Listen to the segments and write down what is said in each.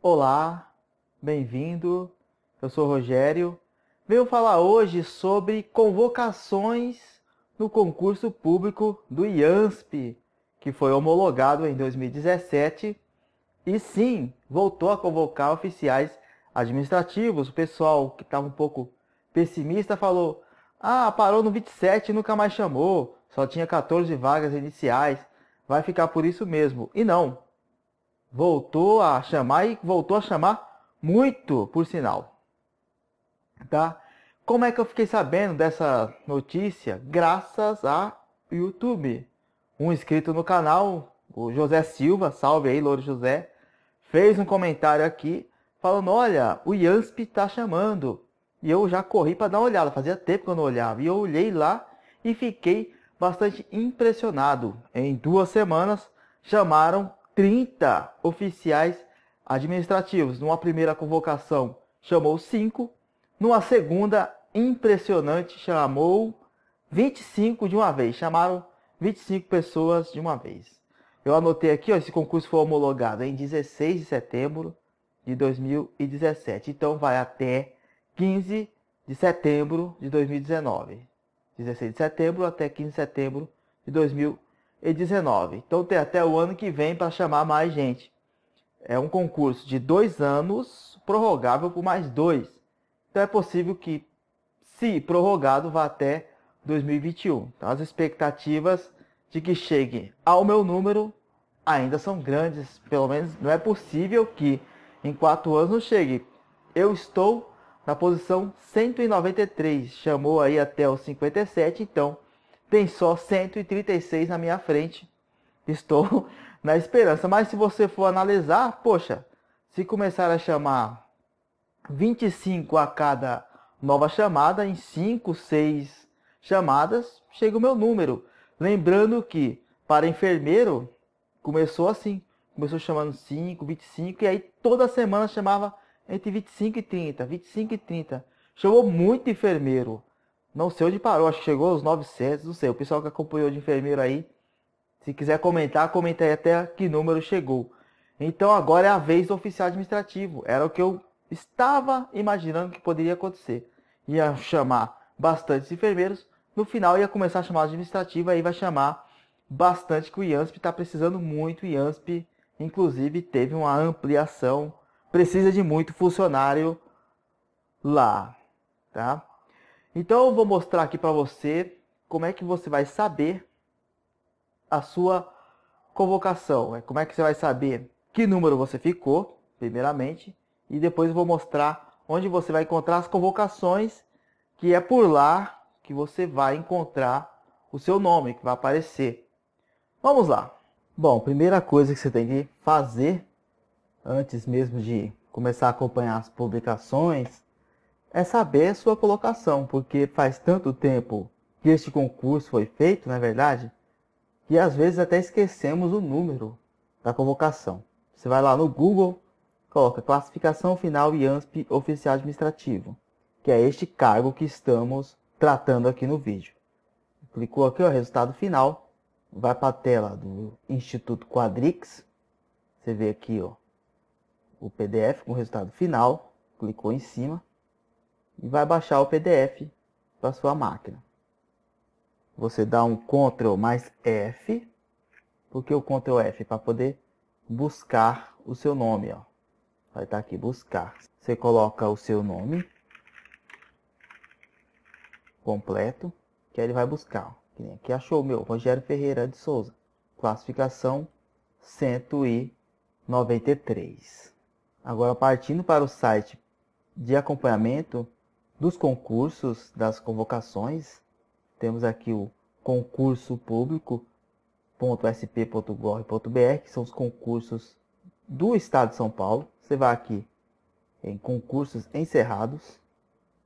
Olá, bem-vindo. Eu sou Rogério. Venho falar hoje sobre convocações no concurso público do IANSP, que foi homologado em 2017 e sim, voltou a convocar oficiais administrativos. O pessoal que estava um pouco pessimista falou: "Ah, parou no 27 e nunca mais chamou, só tinha 14 vagas iniciais, vai ficar por isso mesmo". E não, voltou a chamar e voltou a chamar muito, por sinal. Tá? Como é que eu fiquei sabendo dessa notícia? Graças a YouTube. Um inscrito no canal, o José Silva, salve aí, Louro José, fez um comentário aqui falando: Olha, o Yansp tá chamando. E eu já corri para dar uma olhada, fazia tempo que eu não olhava. E eu olhei lá e fiquei bastante impressionado. Em duas semanas chamaram 30 oficiais administrativos. Numa primeira convocação, chamou 5. Numa segunda, impressionante, chamou 25 de uma vez. Chamaram 25 pessoas de uma vez. Eu anotei aqui, ó, esse concurso foi homologado em 16 de setembro de 2017. Então vai até 15 de setembro de 2019. 16 de setembro até 15 de setembro de 2019 e 19. Então tem até o ano que vem para chamar mais gente. É um concurso de dois anos, prorrogável por mais dois. Então é possível que, se prorrogado, vá até 2021. Então as expectativas de que chegue ao meu número ainda são grandes. Pelo menos não é possível que em quatro anos não chegue. Eu estou na posição 193, chamou aí até o 57, então tem só 136 na minha frente. Estou na esperança. Mas se você for analisar, poxa, se começar a chamar 25 a cada nova chamada, em 5, 6 chamadas, chega o meu número. Lembrando que para enfermeiro começou assim. Começou chamando 5, 25 e aí toda semana chamava entre 25 e 30, 25 e 30. Chamou muito enfermeiro. Não sei onde parou, acho que chegou aos 900, não sei. O pessoal que acompanhou de enfermeiro aí, se quiser comentar, comenta aí até que número chegou. Então agora é a vez do oficial administrativo. Era o que eu estava imaginando que poderia acontecer. Ia chamar bastantes enfermeiros, no final ia começar a chamar administrativa, aí vai chamar bastante que o IANSP está precisando muito. O IANSP, inclusive, teve uma ampliação, precisa de muito funcionário lá, tá? Então eu vou mostrar aqui para você como é que você vai saber a sua convocação. Né? Como é que você vai saber que número você ficou, primeiramente, e depois eu vou mostrar onde você vai encontrar as convocações, que é por lá que você vai encontrar o seu nome, que vai aparecer. Vamos lá. Bom, primeira coisa que você tem que fazer, antes mesmo de começar a acompanhar as publicações, é saber a sua colocação, porque faz tanto tempo que este concurso foi feito, na é verdade, que às vezes até esquecemos o número da convocação. Você vai lá no Google, coloca classificação final IANSP oficial administrativo, que é este cargo que estamos tratando aqui no vídeo. Clicou aqui o resultado final, vai para a tela do Instituto Quadrix. Você vê aqui ó, o PDF com o resultado final, clicou em cima e vai baixar o PDF para sua máquina. Você dá um Ctrl mais F, porque o Ctrl F para poder buscar o seu nome, ó. Vai estar tá aqui, buscar. Você coloca o seu nome completo, que aí ele vai buscar. Que nem aqui achou o meu, Rogério Ferreira de Souza. Classificação 193. Agora partindo para o site de acompanhamento, dos concursos, das convocações, temos aqui o concurso público.sp.gov.br, que são os concursos do Estado de São Paulo. Você vai aqui em concursos encerrados.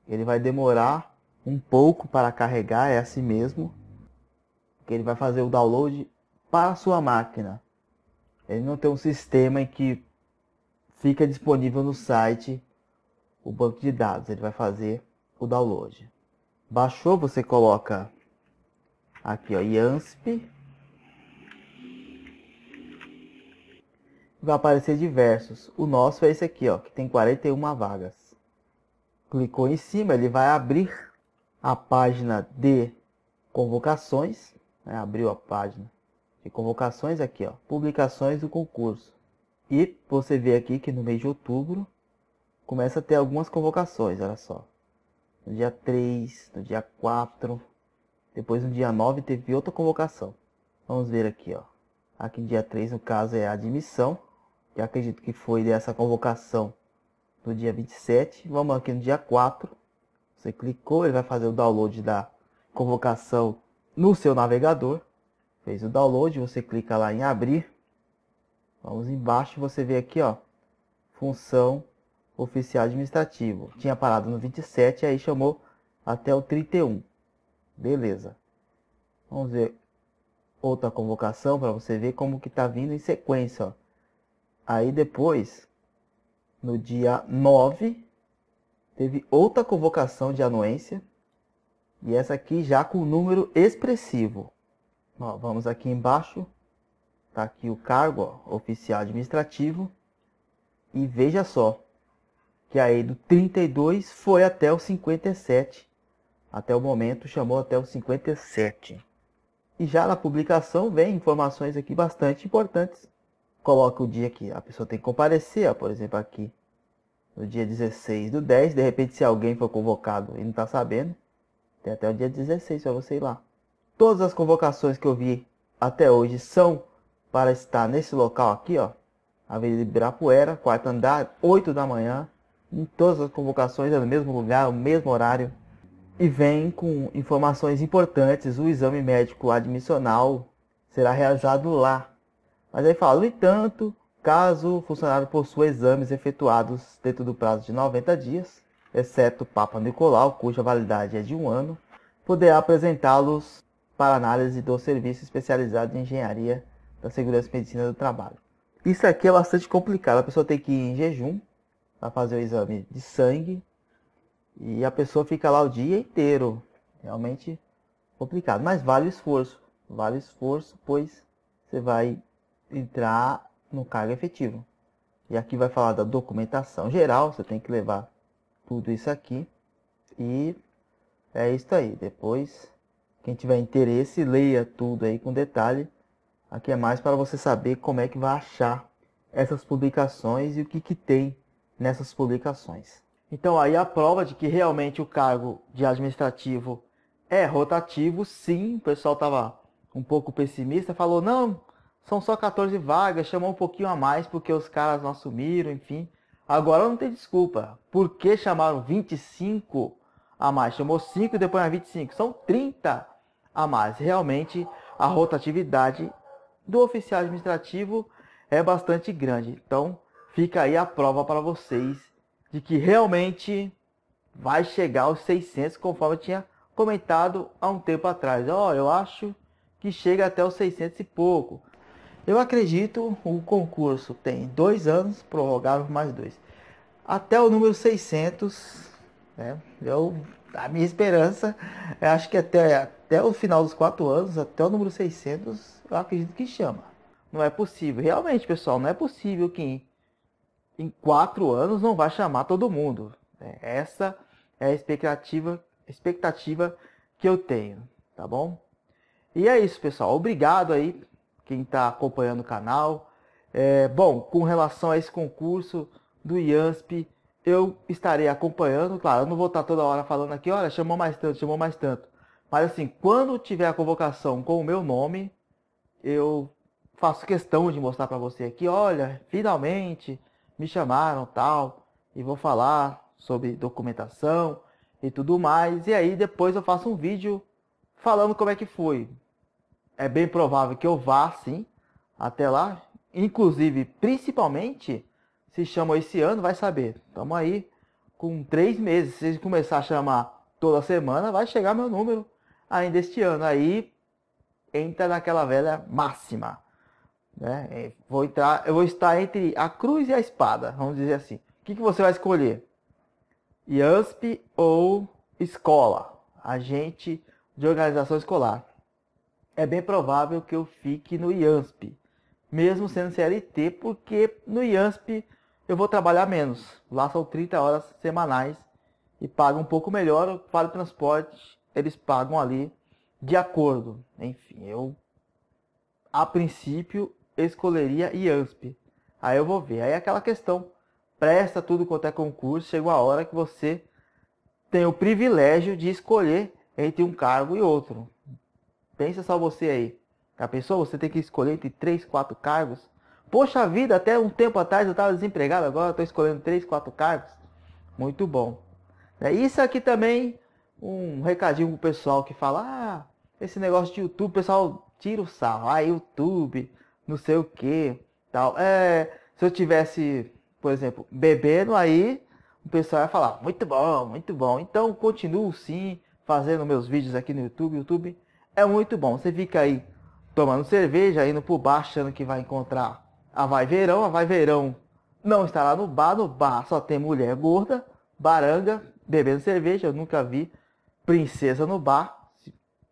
Ele vai demorar um pouco para carregar, é assim mesmo. Que ele vai fazer o download para a sua máquina. Ele não tem um sistema em que fica disponível no site o banco de dados, ele vai fazer o download. Baixou, você coloca aqui, ó, IANSP. Vai aparecer diversos. O nosso é esse aqui, ó, que tem 41 vagas. Clicou em cima, ele vai abrir a página de convocações. Né? Abriu a página de convocações aqui, ó, publicações do concurso. E você vê aqui que no mês de outubro começa a ter algumas convocações, olha só. No dia 3, no dia 4, depois no dia 9 teve outra convocação. Vamos ver aqui, ó. Aqui no dia 3, no caso, é a admissão, que acredito que foi dessa convocação no dia 27. Vamos aqui no dia 4. Você clicou, ele vai fazer o download da convocação no seu navegador. Fez o download, você clica lá em abrir. Vamos embaixo, você vê aqui, ó, função oficial administrativo. Tinha parado no 27, aí chamou até o 31. Beleza. Vamos ver outra convocação para você ver como que tá vindo em sequência. Ó. Aí depois, no dia 9, teve outra convocação de anuência. E essa aqui já com número expressivo. Ó, vamos aqui embaixo. Tá aqui o cargo ó, oficial administrativo. E veja só, que aí do 32 foi até o 57. Até o momento chamou até o 57. E já na publicação vem informações aqui bastante importantes. Coloca o dia que a pessoa tem que comparecer, ó, por exemplo, aqui no dia 16 do 10. De repente, se alguém for convocado e não está sabendo, tem até o dia 16 para você ir lá. Todas as convocações que eu vi até hoje são para estar nesse local aqui, ó. Avenida Ibirapuera, quarto andar, 8 da manhã em todas as convocações, é no mesmo lugar, no mesmo horário, e vem com informações importantes. O exame médico admissional será realizado lá. Mas aí fala, no entanto, caso o funcionário possua exames efetuados dentro do prazo de 90 dias, exceto o Papa Nicolau, cuja validade é de um ano, poderá apresentá-los para análise do Serviço Especializado de Engenharia da Segurança e Medicina do Trabalho. Isso aqui é bastante complicado, a pessoa tem que ir em jejum para fazer o exame de sangue e a pessoa fica lá o dia inteiro. Realmente complicado, mas vale o esforço. Vale o esforço, pois você vai entrar no cargo efetivo. E aqui vai falar da documentação geral, você tem que levar tudo isso aqui. E é isso aí. Depois, quem tiver interesse, leia tudo aí com detalhe. Aqui é mais para você saber como é que vai achar essas publicações e o que, que tem nessas publicações. Então aí a prova de que realmente o cargo de administrativo é rotativo, sim, o pessoal estava um pouco pessimista, falou, não, são só 14 vagas, chamou um pouquinho a mais porque os caras não assumiram, enfim. Agora não tem desculpa. Por que chamaram 25 a mais? Chamou 5 e depois 25. São 30 a mais. Realmente a rotatividade do oficial administrativo é bastante grande. Então, fica aí a prova para vocês de que realmente vai chegar aos 600, conforme eu tinha comentado há um tempo atrás. Ó, oh, eu acho que chega até os 600 e pouco. Eu acredito o concurso tem dois anos, prorrogaram mais dois. Até o número 600, né? Eu, a minha esperança, é, acho que até, até o final dos quatro anos, até o número 600, eu acredito que chama. Não é possível, realmente, pessoal, não é possível que em quatro anos não vai chamar todo mundo. É, essa é a expectativa, expectativa que eu tenho, tá bom? E é isso, pessoal. Obrigado aí quem está acompanhando o canal. É, bom, com relação a esse concurso do IANSP, eu estarei acompanhando. Claro, eu não vou estar toda hora falando aqui, olha, chamou mais tanto, chamou mais tanto. Mas assim, quando tiver a convocação com o meu nome, eu faço questão de mostrar para você aqui, olha, finalmente me chamaram tal, e vou falar sobre documentação e tudo mais. E aí depois eu faço um vídeo falando como é que foi. É bem provável que eu vá sim até lá. Inclusive, principalmente, se chamou esse ano, vai saber. Estamos aí com três meses. Se começar a chamar toda semana, vai chegar meu número ainda este ano. Aí entra naquela velha máxima. Né? É, vou entrar, eu vou estar entre a cruz e a espada, vamos dizer assim. O que, que você vai escolher? IASP ou escola? Agente de organização escolar. É bem provável que eu fique no IASP, mesmo sendo CLT, porque no IASP eu vou trabalhar menos. Lá são 30 horas semanais e paga um pouco melhor. O transporte eles pagam ali de acordo. Enfim, eu a princípio escolheria IANSP. Aí eu vou ver. Aí é aquela questão. Presta tudo quanto é concurso, chega a hora que você tem o privilégio de escolher entre um cargo e outro. Pensa só você aí. A pessoa você tem que escolher entre três, quatro cargos. Poxa vida, até um tempo atrás eu estava desempregado, agora estou escolhendo três, quatro cargos. Muito bom. É, isso aqui também, um recadinho pro pessoal que fala, ah, esse negócio de YouTube, o pessoal tira o sal. Ah, YouTube, não sei o que, tal. É, se eu tivesse, por exemplo, bebendo aí, o pessoal ia falar, muito bom, muito bom. Então continuo sim fazendo meus vídeos aqui no YouTube. YouTube é muito bom. Você fica aí tomando cerveja, indo pro bar achando que vai encontrar a Vai Verão, a Vai Verão não está lá no bar, no bar só tem mulher gorda, baranga, bebendo cerveja, eu nunca vi princesa no bar,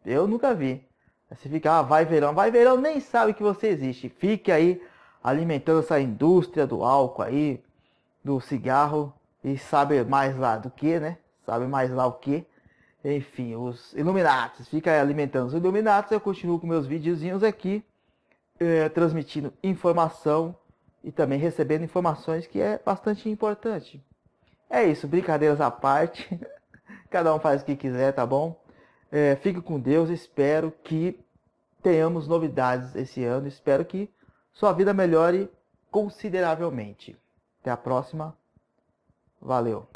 eu nunca vi. Aí você fica, ah, vai verão, vai verão, nem sabe que você existe. Fique aí alimentando essa indústria do álcool aí, do cigarro, e sabe mais lá do que, né? Sabe mais lá o que. Enfim, os Illuminatis, fica aí alimentando os Illuminatis, eu continuo com meus videozinhos aqui, eh, transmitindo informação e também recebendo informações que é bastante importante. É isso, brincadeiras à parte. Cada um faz o que quiser, tá bom? É, fique com Deus. Espero que tenhamos novidades esse ano. Espero que sua vida melhore consideravelmente. Até a próxima. Valeu!